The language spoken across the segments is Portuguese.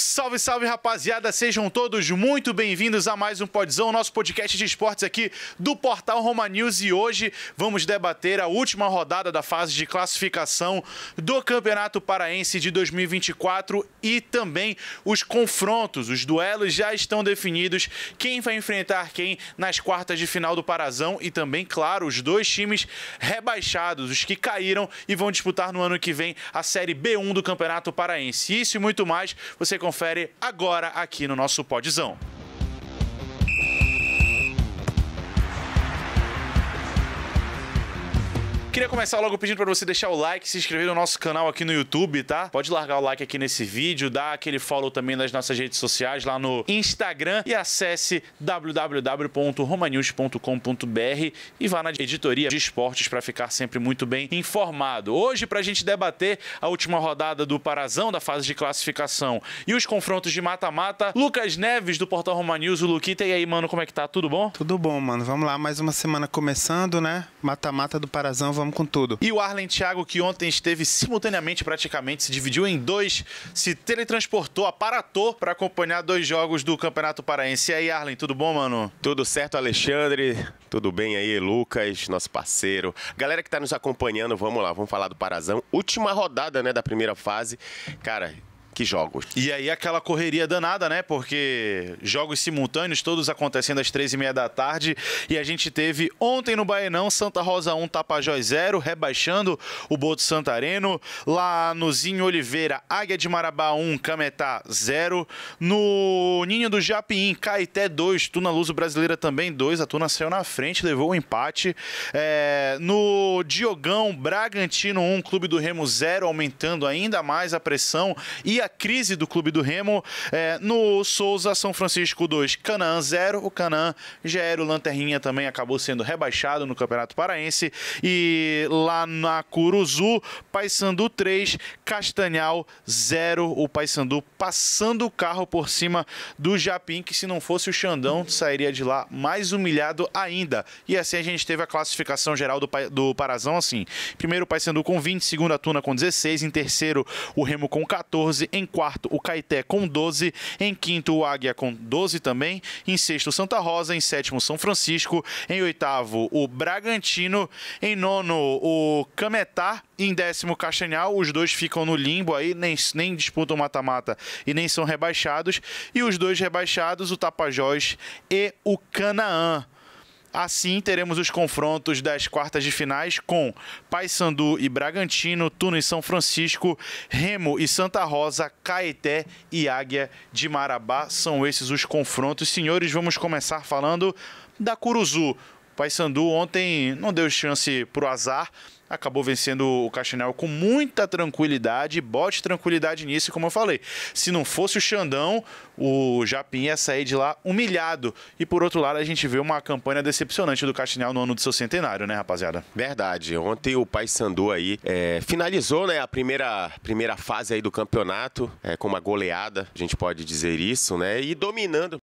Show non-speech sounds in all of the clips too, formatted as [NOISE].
Salve, salve, rapaziada! Sejam todos muito bem-vindos a mais um Podzão, nosso podcast de esportes aqui do Portal Roma News. E hoje vamos debater a última rodada da fase de classificação do Campeonato Paraense de 2024 e também os confrontos. Os duelos já estão definidos, quem vai enfrentar quem nas quartas de final do Parazão e também, claro, os dois times rebaixados, os que caíram e vão disputar no ano que vem a Série B1 do Campeonato Paraense. Isso e muito mais você confere agora aqui no nosso Podzão. Queria começar logo pedindo para você deixar o like, se inscrever no nosso canal aqui no YouTube, tá? Pode largar o like aqui nesse vídeo, dá aquele follow também nas nossas redes sociais lá no Instagram e acesse www.romanews.com.br e vá na editoria de esportes para ficar sempre muito bem informado. Hoje para a gente debater a última rodada do Parazão da fase de classificação e os confrontos de mata-mata, Lucas Neves do Portal Roma News, o Luquita e aí, mano, como é que tá? Tudo bom? Tudo bom, mano. Vamos lá, mais uma semana começando, né? Mata-mata do Parazão vamos com tudo. E o Arlen Thiago, que ontem esteve simultaneamente praticamente, se dividiu em dois, se teletransportou, aparatou para acompanhar dois jogos do Campeonato Paraense. E aí, Arlen, tudo bom, mano? Tudo certo, Alexandre? Tudo bem aí, Lucas, nosso parceiro. Galera que tá nos acompanhando, vamos lá, vamos falar do Parazão. Última rodada, né, da primeira fase. Cara, que jogos. E aí aquela correria danada, né? Porque jogos simultâneos, todos acontecendo às três e meia da tarde. E a gente teve ontem no Baenão, Santa Rosa 1, Tapajós 0, rebaixando o Boto Santareno. Lá no Zinho Oliveira, Águia de Marabá 1, Cametá 0. No Ninho do Japiim, Caeté 2, Tuna Luso Brasileira também 2. A Tuna saiu na frente, levou o um empate. É... no Diogão, Bragantino 1, Clube do Remo 0, aumentando ainda mais a pressão. E a crise do clube do Remo. É, no Souza, São Francisco 2, Canaã 0. O Canaã já era o Lanterninha também, acabou sendo rebaixado no Campeonato Paraense. E lá na Curuzu, Paysandu 3, Castanhal 0. O Paysandu passando o carro por cima do Japim, que se não fosse o Xandão, sairia de lá mais humilhado ainda. E assim a gente teve a classificação geral do, do Parazão assim. Primeiro o Paysandu com 20, segundo a Tuna com 16, em terceiro o Remo com 14, em em quarto, o Caeté com 12. Em quinto, o Águia com 12 também. Em sexto, Santa Rosa. Em sétimo, São Francisco. Em oitavo, o Bragantino. Em nono, o Cametá. Em décimo, Castanhal. Os dois ficam no limbo aí, nem, nem disputam mata-mata e nem são rebaixados. E os dois rebaixados, o Tapajós e o Canaã. Assim, teremos os confrontos das quartas de finais com Paysandu e Bragantino, Tuno e São Francisco, Remo e Santa Rosa, Caeté e Águia de Marabá. São esses os confrontos. Senhores, vamos começar falando da Curuzu. Paysandu ontem não deu chance para o azar, acabou vencendo o Caxinel com muita tranquilidade, bote tranquilidade nisso, como eu falei. Se não fosse o Xandão, o Japim ia sair de lá humilhado. E por outro lado, a gente vê uma campanha decepcionante do Caxinel no ano do seu centenário, né, rapaziada? Verdade. Ontem o Paysandu aí é, finalizou né, a primeira, primeira fase aí do campeonato é, com uma goleada, a gente pode dizer isso, né? E dominando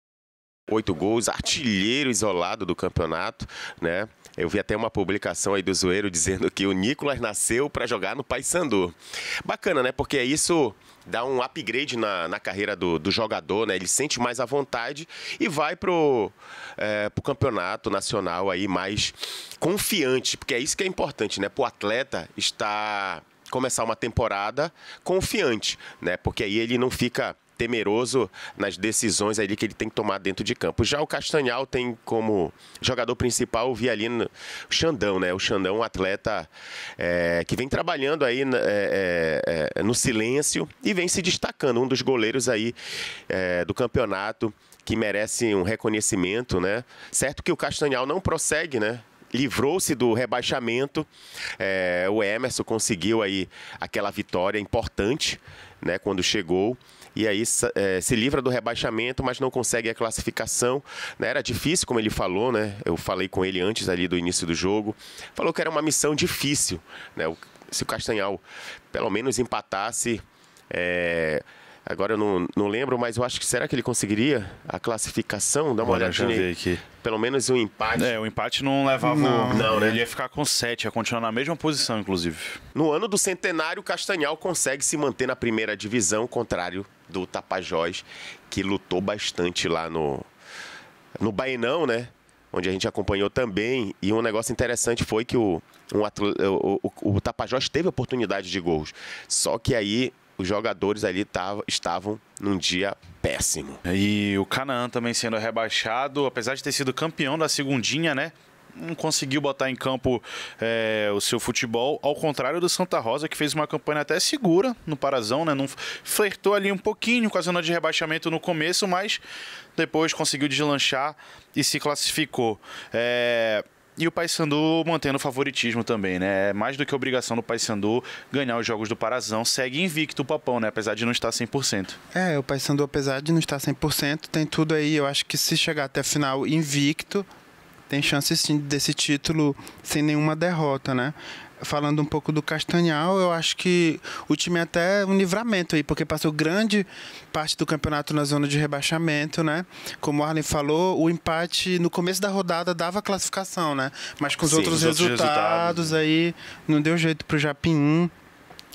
oito gols, artilheiro isolado do campeonato, né? Eu vi até uma publicação aí do Zoeiro dizendo que o Nicolas nasceu para jogar no Paysandu. Bacana, né? Porque isso dá um upgrade na, na carreira do, do jogador, né? Ele sente mais à vontade e vai pro, é, campeonato nacional aí mais confiante, porque é isso que é importante, né? o atleta estar começar uma temporada confiante, né? Porque aí ele não fica temeroso nas decisões ali que ele tem que tomar dentro de campo. Já o Castanhal tem como jogador principal o Vialino Xandão, né? O Xandão, um atleta é, que vem trabalhando aí né, é, é, é, no silêncio e vem se destacando, um dos goleiros aí é, do campeonato que merece um reconhecimento, né? Certo que o Castanhal não prossegue, né? livrou-se do rebaixamento. É, o Emerson conseguiu aí aquela vitória importante, né, quando chegou e aí é, se livra do rebaixamento, mas não consegue a classificação. Né? Era difícil, como ele falou, né? Eu falei com ele antes ali do início do jogo. Falou que era uma missão difícil, né? Se o Castanhal pelo menos empatasse. É... Agora eu não, não lembro, mas eu acho que será que ele conseguiria a classificação? Dá uma Olha, olhadinha aí. Aqui. Pelo menos um empate. É, o empate não levava. Não, não né? Ele ia ficar com 7, ia continuar na mesma posição, inclusive. No ano do centenário, Castanhal consegue se manter na primeira divisão, contrário do Tapajós, que lutou bastante lá no, no Bainão, né? Onde a gente acompanhou também. E um negócio interessante foi que o, um o, o, o Tapajós teve oportunidade de gols. Só que aí os jogadores ali tava estavam num dia péssimo. E o Canaã também sendo rebaixado, apesar de ter sido campeão da segundinha, né? não conseguiu botar em campo é, o seu futebol, ao contrário do Santa Rosa, que fez uma campanha até segura no Parazão, né? Não flertou ali um pouquinho com a zona de rebaixamento no começo, mas depois conseguiu deslanchar e se classificou. É... E o Paysandu mantendo o favoritismo também, né? É mais do que obrigação do Paysandu ganhar os jogos do Parazão. Segue invicto o Papão, né? Apesar de não estar 100%. É, o Paysandu, apesar de não estar 100%, tem tudo aí. Eu acho que se chegar até a final invicto, tem chances sim desse título sem nenhuma derrota, né? Falando um pouco do Castanhal, eu acho que o time é até um livramento aí, porque passou grande parte do campeonato na zona de rebaixamento, né? Como o Arlen falou, o empate no começo da rodada dava classificação, né? Mas com os sim, outros, os resultados, outros né? aí, não deu jeito pro Japim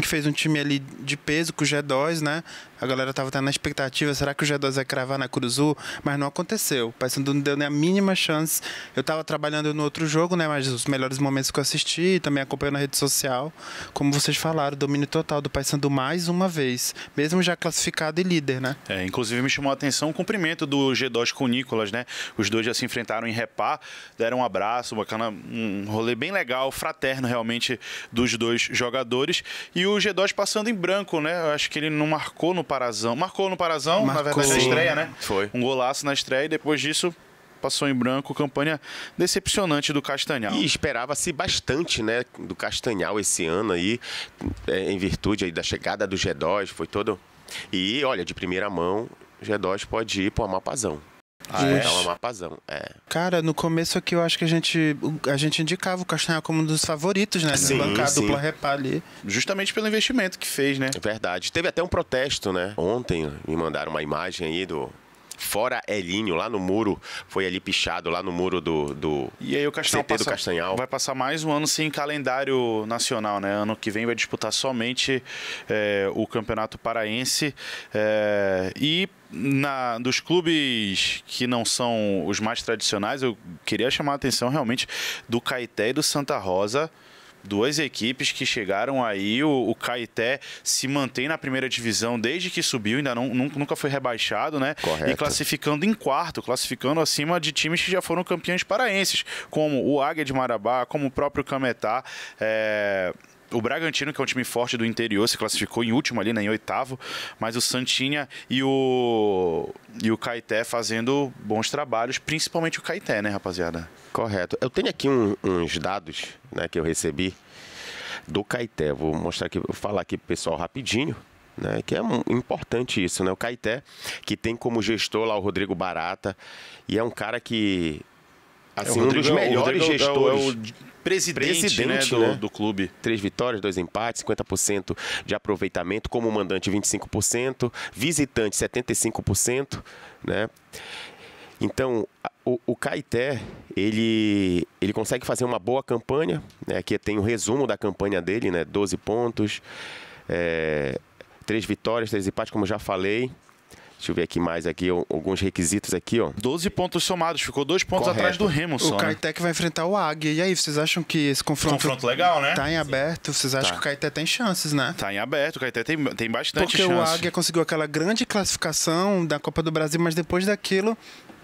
que fez um time ali de peso com o G2, né? A galera tava na expectativa, será que o G2 vai cravar na Cruzul? Mas não aconteceu. O não deu nem a mínima chance. Eu tava trabalhando no outro jogo, né? Mas os melhores momentos que eu assisti também acompanhei na rede social. Como vocês falaram, domínio total do Paysandu mais uma vez. Mesmo já classificado e líder, né? É, inclusive me chamou a atenção o cumprimento do G2 com o Nicolas, né? Os dois já se enfrentaram em repá, deram um abraço, bacana, um rolê bem legal, fraterno realmente dos dois jogadores. E o G2 passando em branco, né? Eu acho que ele não marcou no Parazão. Marcou no Parazão, Marcou. na verdade, na estreia, né? Foi. Um golaço na estreia e depois disso passou em branco, campanha decepcionante do Castanhal. E esperava-se bastante, né, do Castanhal esse ano aí, é, em virtude aí da chegada do G2, foi todo... E, olha, de primeira mão, G2 pode ir para o Amapazão. Ah, é, é um mapazão. É. Cara, no começo aqui eu acho que a gente, a gente indicava o Castanhal como um dos favoritos, né? Sim, bancar sim. dupla repá ali. Justamente pelo investimento que fez, né? É verdade. Teve até um protesto, né? Ontem me mandaram uma imagem aí do, fora Elinho, lá no muro, foi ali pichado, lá no muro do, do e aí o Castanhal passa, do Castanhal. Vai passar mais um ano sem calendário nacional, né? Ano que vem vai disputar somente é, o Campeonato Paraense é, e na, dos clubes que não são os mais tradicionais, eu queria chamar a atenção realmente do Caeté e do Santa Rosa duas equipes que chegaram aí. O, o Caeté se mantém na primeira divisão desde que subiu, ainda não, nunca foi rebaixado, né? Correto. E classificando em quarto, classificando acima de times que já foram campeões paraenses, como o Águia de Marabá, como o próprio Cametá. É o Bragantino, que é um time forte do interior, se classificou em último ali, né, em oitavo, mas o Santinha e o e o Caeté fazendo bons trabalhos, principalmente o Caeté, né, rapaziada? Correto. Eu tenho aqui um, uns dados, né, que eu recebi do Caeté. Vou mostrar aqui, vou falar aqui pro pessoal rapidinho. Né, que é importante isso, né? O Caeté, que tem como gestor lá o Rodrigo Barata, e é um cara que é, assim, é um dos melhores gestores. É o, presidente, presidente né, do, né? do, clube. Três vitórias, dois empates, 50% de aproveitamento, como mandante 25%, visitante 75%, né? Então, o, o Caeté, ele, ele consegue fazer uma boa campanha, né? aqui tem o um resumo da campanha dele, né? 12 pontos, é, três vitórias, três empates, como já falei, Deixa eu ver aqui mais aqui, alguns requisitos aqui, ó. 12 pontos somados, ficou dois pontos Correto. atrás do Remo só, O né? Caeté né? vai enfrentar o Águia. E aí, vocês acham que esse confronto... Confronto legal, né? Tá em aberto, vocês acham tá. que o Caeté tem chances, né? Tá em aberto, o Caeté tem, tem bastante Porque chance. Porque o Águia conseguiu aquela grande classificação da Copa do Brasil, mas depois daquilo...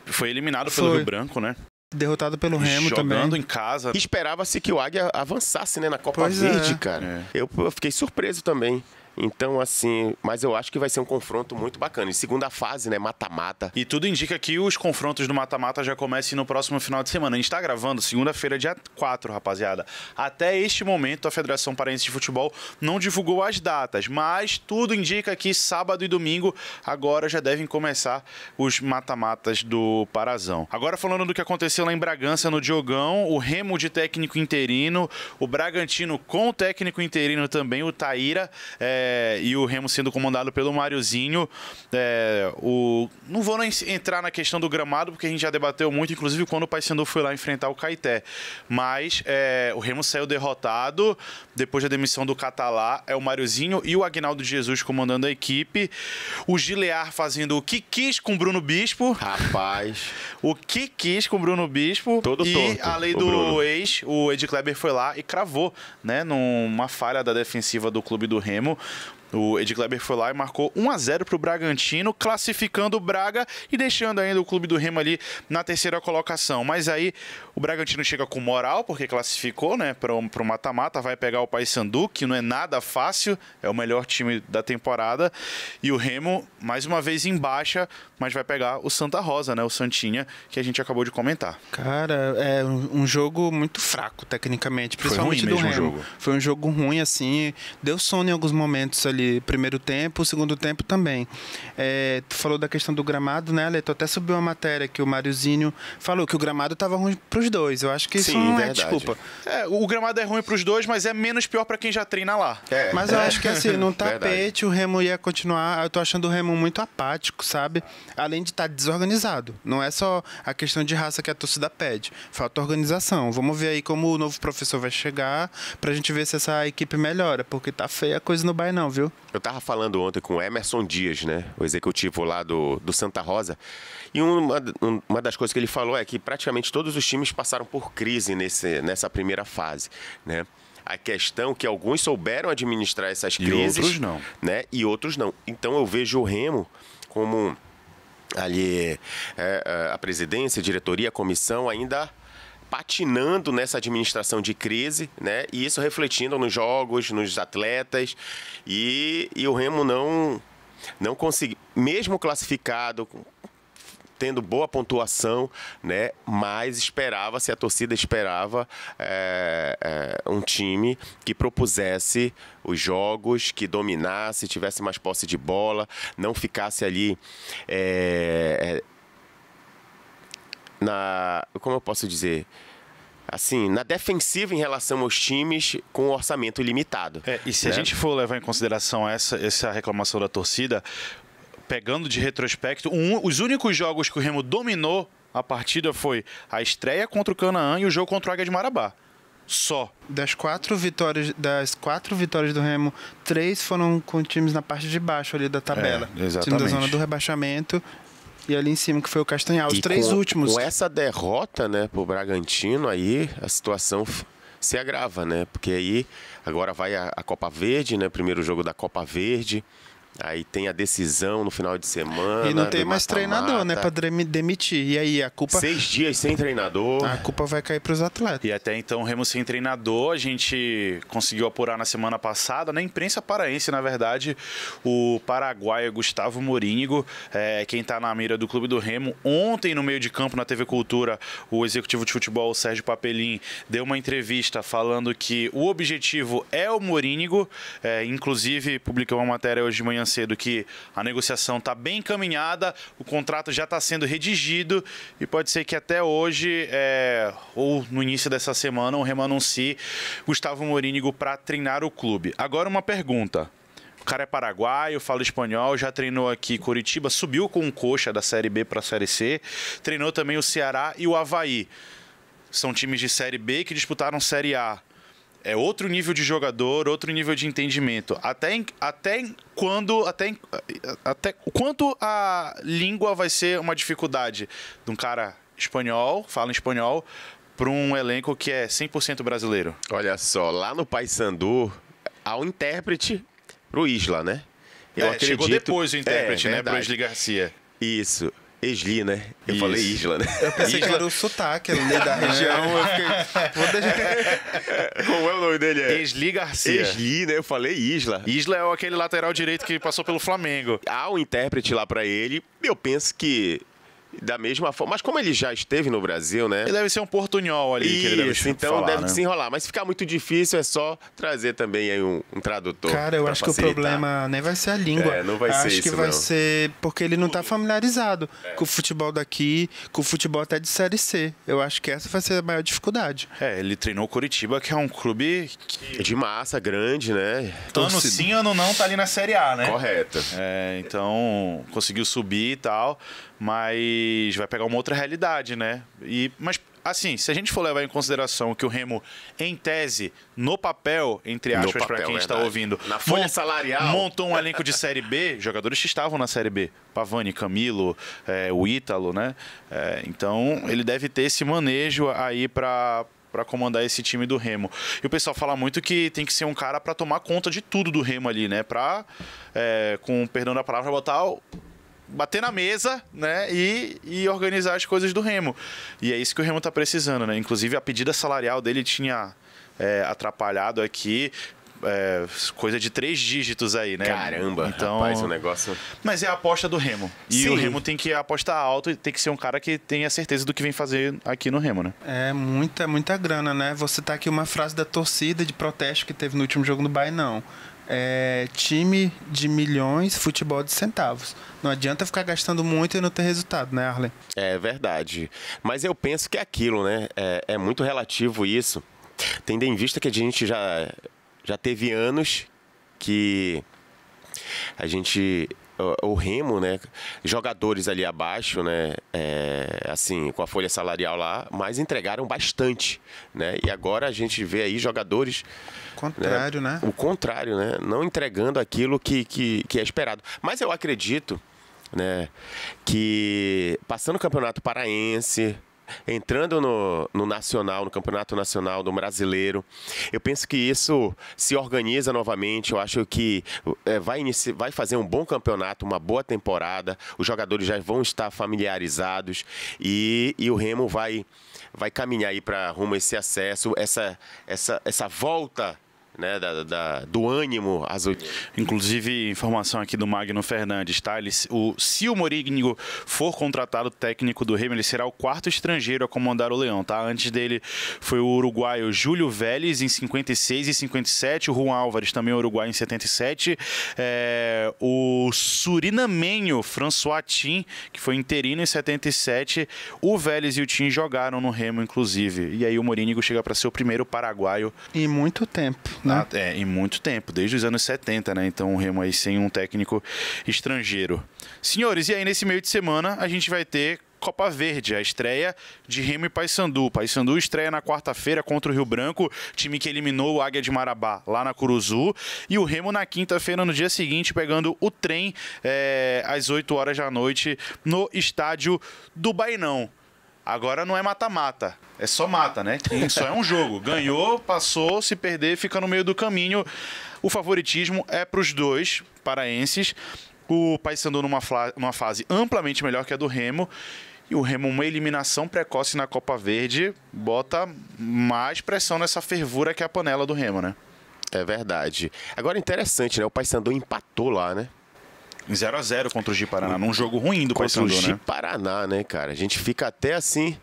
Foi eliminado foi. pelo Rio Branco, né? Derrotado pelo Remo Jogando também. Jogando em casa. Esperava-se que o Águia avançasse, né, na Copa pois é. Verde, é. cara. É. Eu, eu fiquei surpreso também. Então, assim, mas eu acho que vai ser um confronto muito bacana. E segunda fase, né? Mata-mata. E tudo indica que os confrontos do mata-mata já comecem no próximo final de semana. A gente tá gravando segunda-feira, dia 4, rapaziada. Até este momento, a Federação Paraense de Futebol não divulgou as datas, mas tudo indica que sábado e domingo agora já devem começar os mata-matas do Parazão. Agora, falando do que aconteceu lá em Bragança, no Diogão, o Remo de técnico interino, o Bragantino com o técnico interino também, o Taíra. É, é, e o Remo sendo comandado pelo Máriozinho. É, o, não vou nem entrar na questão do gramado, porque a gente já debateu muito, inclusive quando o Paysandu foi lá enfrentar o Caeté. Mas é, o Remo saiu derrotado depois da demissão do Catalá. É o Máriozinho e o Agnaldo Jesus comandando a equipe. O Gilear fazendo o que quis com o Bruno Bispo. Rapaz. O que quis com o Bruno Bispo. Todo e torto, a lei do ex, o Ed Kleber foi lá e cravou, né? Numa falha da defensiva do clube do Remo. O Ed Kleber foi lá e marcou 1 a 0 para o Bragantino, classificando o Braga e deixando ainda o clube do Remo ali na terceira colocação. Mas aí o Bragantino chega com moral, porque classificou né, para o mata-mata, vai pegar o Paysandu, que não é nada fácil, é o melhor time da temporada. E o Remo, mais uma vez em baixa, mas vai pegar o Santa Rosa, né, o Santinha, que a gente acabou de comentar. Cara, é um jogo muito fraco tecnicamente, principalmente Foi ruim do mesmo Remo. Jogo. Foi um jogo ruim, assim, deu sono em alguns momentos ali primeiro tempo, o segundo tempo também. É, tu falou da questão do gramado, né, Ale? Tu até subiu uma matéria que o Máriozinho falou que o gramado estava ruim para os dois. Eu acho que isso Sim, não é verdade. é desculpa. É, o gramado é ruim para os dois, mas é menos pior para quem já treina lá. É. Mas eu acho que assim, num [LAUGHS] tapete o Remo ia continuar. Eu tô achando o Remo muito apático, sabe? Além de estar tá desorganizado. Não é só a questão de raça que a torcida pede. Falta organização. Vamos ver aí como o novo professor vai chegar pra gente ver se essa equipe melhora, porque tá feia a coisa no bairro não, viu? Eu estava falando ontem com o Emerson Dias, né? O executivo lá do, do Santa Rosa. E uma, uma das coisas que ele falou é que praticamente todos os times passaram por crise nesse, nessa primeira fase, né? A questão é que alguns souberam administrar essas crises. E outros não. Né? E outros não. Então eu vejo o Remo como ali é, é a presidência, a diretoria, a comissão ainda patinando nessa administração de crise, né? E isso refletindo nos jogos, nos atletas. E, e o Remo não, não conseguiu, mesmo classificado, tendo boa pontuação, né? Mas esperava, se a torcida esperava é, é, um time que propusesse os jogos, que dominasse, tivesse mais posse de bola, não ficasse ali. É, na como eu posso dizer assim na defensiva em relação aos times com orçamento limitado é, e se né? a gente for levar em consideração essa essa reclamação da torcida pegando de retrospecto um, os únicos jogos que o Remo dominou a partida foi a estreia contra o Canaã e o jogo contra o Águia de Marabá só. Das quatro vitórias, das quatro vitórias do Remo, três foram com times na parte de baixo ali da tabela. É, exatamente. Time da zona do rebaixamento e ali em cima que foi o Castanhal. Os e três com, últimos. Com essa derrota, né, pro Bragantino, aí a situação se agrava, né? Porque aí agora vai a, a Copa Verde, né? Primeiro jogo da Copa Verde. Aí tem a decisão no final de semana. E não tem mais mata -mata. treinador, né? Pra demitir. E aí a culpa. Seis dias sem treinador. A culpa vai cair pros atletas. E até então, Remo sem treinador, a gente conseguiu apurar na semana passada, na imprensa paraense, na verdade, o paraguaio Gustavo Morínigo, é, quem tá na mira do Clube do Remo. Ontem, no meio de campo, na TV Cultura, o executivo de futebol, Sérgio Papelim, deu uma entrevista falando que o objetivo é o Morínigo. É, inclusive, publicou uma matéria hoje de manhã cedo que a negociação está bem encaminhada, o contrato já está sendo redigido e pode ser que até hoje é, ou no início dessa semana o Remo anuncie Gustavo Morínigo para treinar o clube. Agora uma pergunta. O cara é paraguaio, fala espanhol, já treinou aqui Curitiba, subiu com o Coxa da Série B para a Série C, treinou também o Ceará e o Havaí. São times de Série B que disputaram Série A é outro nível de jogador, outro nível de entendimento. Até, em, até quando. Até, até quanto a língua vai ser uma dificuldade de um cara espanhol, fala em espanhol, para um elenco que é 100% brasileiro? Olha só, lá no Paysandu, há um intérprete para o Isla, né? Eu é, acredito... Chegou depois o intérprete, é, né, verdade. pro Isla Garcia. Isso. Esli, né? Eu Isso. falei Isla, né? Eu pensei Isla. que era o sotaque ali da [LAUGHS] região. Fiquei... É. Deixar... [LAUGHS] Como é o nome dele? É? Esli Garcia. Esli, né? Eu falei Isla. Isla é aquele lateral direito que passou pelo Flamengo. Há um intérprete lá para ele. Eu penso que da mesma forma. Mas como ele já esteve no Brasil, né? Ele deve ser um portunhol ali Isso, que ele deve então falar, deve né? desenrolar. Mas se ficar muito difícil, é só trazer também aí um, um tradutor. Cara, eu acho facilitar. que o problema nem vai ser a língua. É, não vai eu ser acho isso, que vai não. ser porque ele não tá familiarizado é. com o futebol daqui, com o futebol até de Série C. Eu acho que essa vai ser a maior dificuldade. É, ele treinou o Curitiba, que é um clube que... de massa, grande, né? Então, ano sim, ano não, tá ali na Série A, né? Correto. É, então conseguiu subir e tal, mas mas vai pegar uma outra realidade, né? E, mas, assim, se a gente for levar em consideração que o Remo, em tese, no papel, entre aspas, para quem é está ouvindo, na folha mont, salarial, montou um elenco de Série B, [LAUGHS] jogadores que estavam na Série B. Pavani, Camilo, é, o Ítalo, né? É, então, ele deve ter esse manejo aí para para comandar esse time do Remo. E o pessoal fala muito que tem que ser um cara para tomar conta de tudo do Remo ali, né? Para, é, com perdão da palavra, botar bater na mesa, né? E, e organizar as coisas do Remo. E é isso que o Remo está precisando, né? Inclusive a pedida salarial dele tinha é, atrapalhado aqui. É, coisa de três dígitos aí, né? Caramba, então, rapaz, o um negócio. Mas é a aposta do Remo. E Sim. o Remo tem que apostar alto e tem que ser um cara que tenha certeza do que vem fazer aqui no Remo, né? É muita, muita grana, né? Você tá aqui uma frase da torcida de protesto que teve no último jogo do Bahia, não é, time de milhões, futebol de centavos. Não adianta ficar gastando muito e não ter resultado, né, Arlen? É verdade. Mas eu penso que é aquilo, né? É, é muito relativo isso. Tendo em vista que a gente já, já teve anos que a gente o Remo, né? Jogadores ali abaixo, né? É, assim, com a folha salarial lá, mas entregaram bastante, né? E agora a gente vê aí jogadores. O contrário, né? né? O contrário, né? Não entregando aquilo que, que, que é esperado. Mas eu acredito, né? Que passando o Campeonato Paraense, entrando no, no Nacional, no Campeonato Nacional, do Brasileiro. Eu penso que isso se organiza novamente. Eu acho que é, vai, inici... vai fazer um bom campeonato, uma boa temporada. Os jogadores já vão estar familiarizados e, e o Remo vai, vai caminhar aí para rumo a esse acesso, essa, essa, essa volta né, da, da, do ânimo. Inclusive, informação aqui do Magno Fernandes, tá? Ele, o, se o Morínigo for contratado técnico do Remo, ele será o quarto estrangeiro a comandar o Leão, tá? Antes dele foi o uruguaio Júlio Vélez em 56 e 57, o Juan Álvares também é uruguaio em 77, é, eh, o surinamenho François Tim, que foi interino em 77, o Vélez e o Tim jogaram no Remo, inclusive. E aí o Morínigo chega para ser o primeiro paraguaio. E muito tempo né? é, em muito tempo, desde os anos 70, né? Então o Remo aí sem um técnico estrangeiro. Senhores, e aí nesse meio de semana a gente vai ter Copa Verde, a estreia de Remo e Paysandu. Paysandu estreia na quarta-feira contra o Rio Branco, time que eliminou o Águia de Marabá lá na Curuzu. E o Remo na quinta-feira, no dia seguinte, pegando o trem é, às 8 horas da noite no estádio do Bainão. Agora não é mata-mata. É só mata, né? [LAUGHS] Isso é um jogo. Ganhou, passou, se perder, fica no meio do caminho. O favoritismo é para os dois paraenses. O Paysandu numa, numa fase amplamente melhor que a do Remo. E o Remo, uma eliminação precoce na Copa Verde, bota mais pressão nessa fervura que é a panela do Remo, né? É verdade. Agora interessante, né? O Paysandu empatou lá, né? 0 a 0 contra o Giparaná, hum. num jogo ruim do Paysandu, né? Contra o Gi né? né, cara? A gente fica até assim...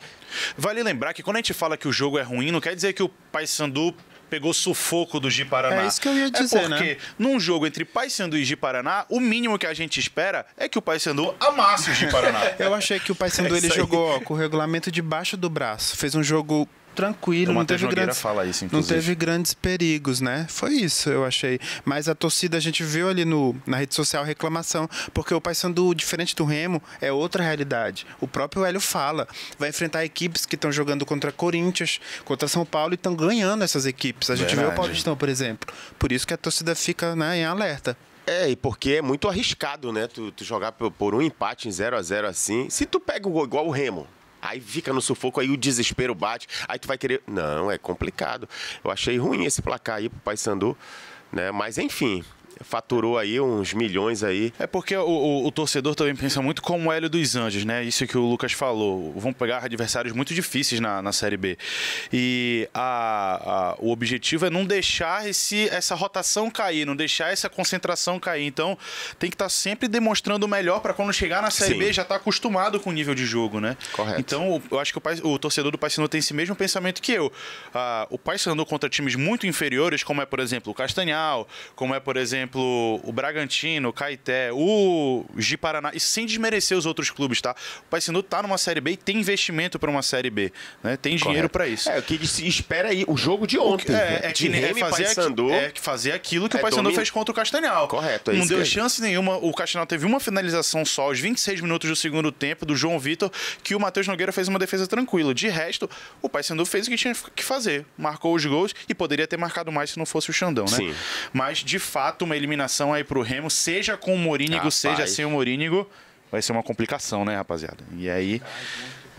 Vale lembrar que quando a gente fala que o jogo é ruim, não quer dizer que o Paysandu pegou sufoco do Giparaná. É isso que eu ia é dizer, é porque né? num jogo entre Paysandu e Giparaná, o mínimo que a gente espera é que o Paysandu amasse o Giparaná. [LAUGHS] eu achei que o Paysandu é ele jogou ó, com o regulamento debaixo do braço, fez um jogo tranquilo, não teve grandes fala isso, não teve grandes perigos, né? Foi isso, eu achei. Mas a torcida a gente viu ali no, na rede social reclamação, porque o Paysandu diferente do Remo é outra realidade. O próprio Hélio fala, vai enfrentar equipes que estão jogando contra Corinthians, contra São Paulo e estão ganhando essas equipes. A gente Verdade. vê o Paulistão, por exemplo. Por isso que a torcida fica né, em alerta. É, e porque é muito arriscado, né? Tu, tu jogar por, um empate em 0 a 0 assim. Se tu pega o gol igual o Remo, Aí fica no sufoco, aí o desespero bate, aí tu vai querer. Não, é complicado. Eu achei ruim esse placar aí pro Paysandu, né? Mas enfim, faturou aí uns milhões aí. É porque o, o, o torcedor também pensa muito como o Hélio dos Anjos, né? Isso que o Lucas falou. Vão pegar adversários muito difíceis na, na Série B. E a, a, o objetivo é não deixar esse, essa rotação cair, não deixar essa concentração cair. Então tem que estar tá sempre demonstrando o melhor para quando chegar na Série Sim. B já estar tá acostumado com o nível de jogo, né? Correto. Então eu acho que o, o torcedor do Paysandu tem esse mesmo pensamento que eu. Ah, o Paysandu contra times muito inferiores, como é, por exemplo, o Castanhal, como é, por exemplo, exemplo, o Bragantino, o Caeté, o Giparaná, e sem desmerecer os outros clubes, tá? O Paysandu tá numa Série B e tem investimento para uma Série B, né? Tem dinheiro para isso. É, o que se espera aí, o jogo de ontem. É, né? é, é que, nem fazer, Paysandu, é fazer aquilo que é o Paysandu domin... fez contra o Castanhal. Correto, é Não deu chance nenhuma, o Castanhal teve uma finalização só aos 26 minutos do segundo tempo do João Vitor, que o Matheus Nogueira fez uma defesa tranquila. De resto, o Paysandu fez o que tinha que fazer, marcou os gols e poderia ter marcado mais se não fosse o Xandão, né? Sim. Mas, de fato, uma eliminação aí pro Remo, seja com o Morínigo, Rapaz. seja sem o Morínigo, vai ser uma complicação, né, rapaziada? E aí,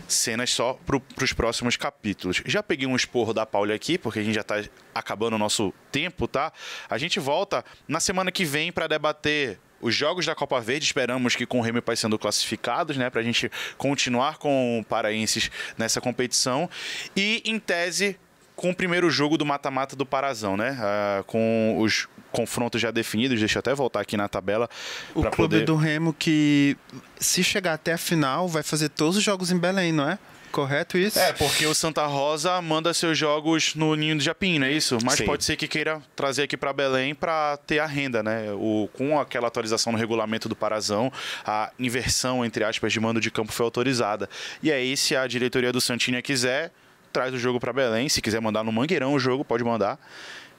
cenas só pro, pros próximos capítulos. Já peguei um esporro da Paula aqui, porque a gente já tá acabando o nosso tempo, tá? A gente volta na semana que vem para debater os jogos da Copa Verde, esperamos que com o e Pai sendo classificados, né, para a gente continuar com o paraenses nessa competição. E, em tese, com o primeiro jogo do mata-mata do Parazão, né? Ah, com os confrontos já definidos, deixa eu até voltar aqui na tabela. O clube poder... do Remo que, se chegar até a final, vai fazer todos os jogos em Belém, não é? correto isso? É, porque o Santa Rosa manda seus jogos no Ninho do Japim, não é isso? Mas Sim. pode ser que queira trazer aqui para Belém para ter a renda, né? O, com aquela atualização no regulamento do Parazão, a inversão, entre aspas, de mando de campo foi autorizada. E aí, se a diretoria do Santinha quiser, traz o jogo para Belém. Se quiser mandar no Mangueirão o jogo, pode mandar.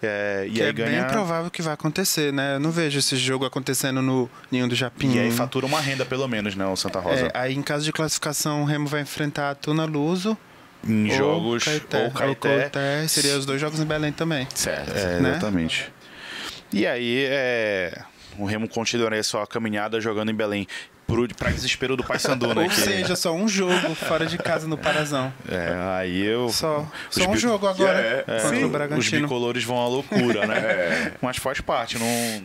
É, que é ganha... bem provável que vai acontecer, né? Eu não vejo esse jogo acontecendo no Ninho do Japim. E aí fatura uma renda, pelo menos, né, o Santa Rosa? É, aí, em caso de classificação, o Remo vai enfrentar a Tuna Luso. Em ou jogos, Caeté. ou Caeté. Ou Caeté. Seria os dois jogos em Belém também. Certo, é, né? exatamente. E aí, é... O Remo continuaria né, sua caminhada jogando em Belém pro, pra desespero do Paysandu, né? Ou que... seja, só um jogo fora de casa no Parazão. É, aí eu... Só, só um bi... jogo agora é, é. contra o Os bicolores vão à loucura, né? é. Mas faz parte, não...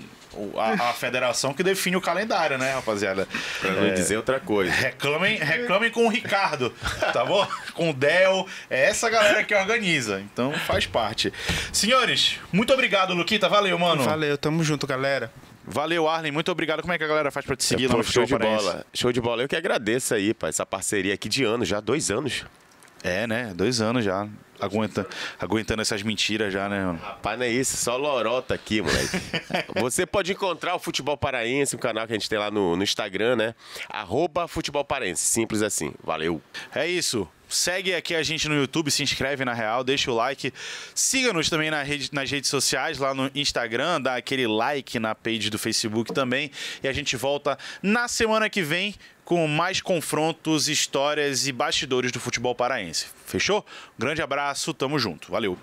A, a, federação que define o calendário, né, rapaziada? Pra não é, dizer outra coisa. Reclamem, reclamem com o Ricardo, tá bom? com o Del. É essa galera que organiza. Então faz parte. Senhores, muito obrigado, Luquita. Valeu, mano. Valeu, tamo junto, galera. Valeu, Arlen. Muito obrigado. Como é que a galera faz para te seguir é, lá no Show de Bola? Show de bola. Eu que agradeço aí, pai, essa parceria aqui de anos já, dois anos. É, né? Dois anos já. Aguenta, aguentando essas mentiras já, né? Rapaz, não é isso. Só lorota aqui, moleque. [LAUGHS] Você pode encontrar o Futebol Paraense, um canal que a gente tem lá no, no Instagram, né? Arroba Futebol Paraense. Simples assim. Valeu. É isso. Segue aqui a gente no YouTube, se inscreve na real, deixa o like. Siga-nos também na rede, nas redes sociais, lá no Instagram, dá aquele like na page do Facebook também. E a gente volta na semana que vem com mais confrontos, histórias e bastidores do futebol paraense. Fechou? Grande abraço, tamo junto. Valeu.